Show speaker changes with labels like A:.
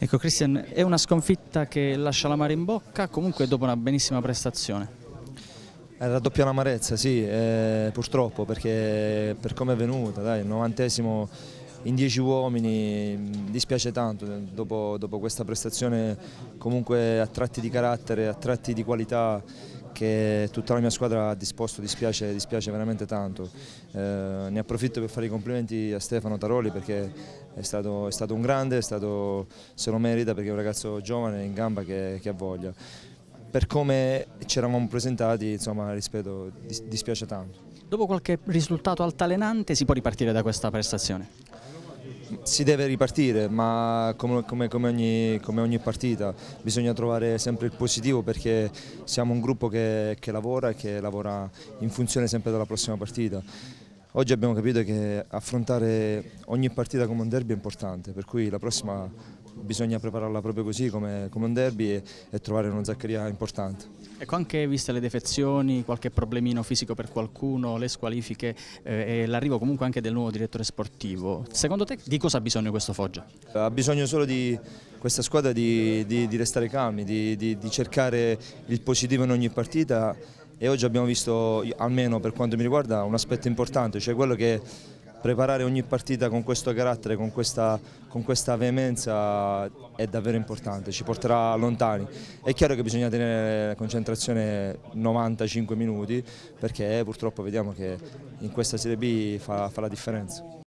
A: Ecco Christian, è una sconfitta che lascia la mare in bocca, comunque dopo una benissima prestazione.
B: Era doppia l'amarezza, sì, eh, purtroppo, perché per come è venuta, dai, il novantesimo in dieci uomini, mm, dispiace tanto, eh, dopo, dopo, questa prestazione comunque a tratti di carattere, a tratti di qualità che tutta la mia squadra ha disposto, dispiace, dispiace veramente tanto. Eh, ne approfitto per fare i complimenti a Stefano Taroli perché è stato, è stato un grande, è stato, se lo merita perché è un ragazzo giovane, in gamba che, che ha voglia. Per come ci eravamo presentati, insomma, ripeto, dispiace tanto.
A: Dopo qualche risultato altalenante si
B: può ripartire da questa prestazione? Si deve ripartire, ma come, come, come, ogni, come, ogni, partita bisogna trovare sempre il positivo perché siamo un gruppo che, che lavora e che lavora in funzione sempre della prossima partita. Oggi abbiamo capito che affrontare ogni partita come un derby è importante, per cui la prossima bisogna prepararla proprio così come, come un derby e, e trovare una Zaccaria importante.
A: Ecco anche viste le defezioni, qualche problemino fisico per qualcuno, le squalifiche eh, e l'arrivo comunque
B: anche del nuovo direttore sportivo, secondo te di cosa ha bisogno questo Foggia? Ha bisogno solo di questa squadra di, di, di restare calmi, di, di cercare il positivo in ogni partita e oggi abbiamo visto, almeno per quanto mi riguarda, un aspetto importante, cioè quello che preparare ogni partita con questo carattere, con questa, con questa veemenza è davvero importante, ci porterà lontani. È chiaro che bisogna tenere concentrazione 95 minuti perché purtroppo vediamo che in questa Serie B fa, fa la differenza.